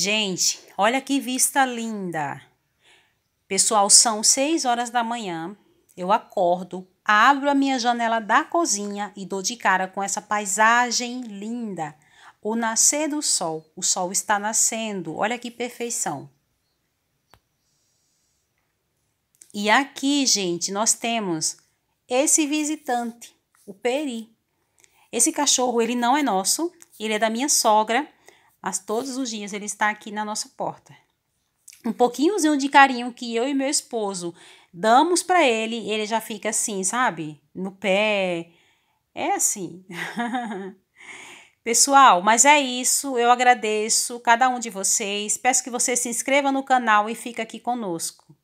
Gente, olha que vista linda. Pessoal, são 6 horas da manhã. Eu acordo, abro a minha janela da cozinha e dou de cara com essa paisagem linda. O nascer do sol. O sol está nascendo. Olha que perfeição. E aqui, gente, nós temos esse visitante, o Peri. Esse cachorro, ele não é nosso, ele é da minha sogra mas todos os dias ele está aqui na nossa porta. Um pouquinhozinho de carinho que eu e meu esposo damos para ele, ele já fica assim, sabe? No pé. É assim. Pessoal, mas é isso. Eu agradeço cada um de vocês. Peço que você se inscreva no canal e fique aqui conosco.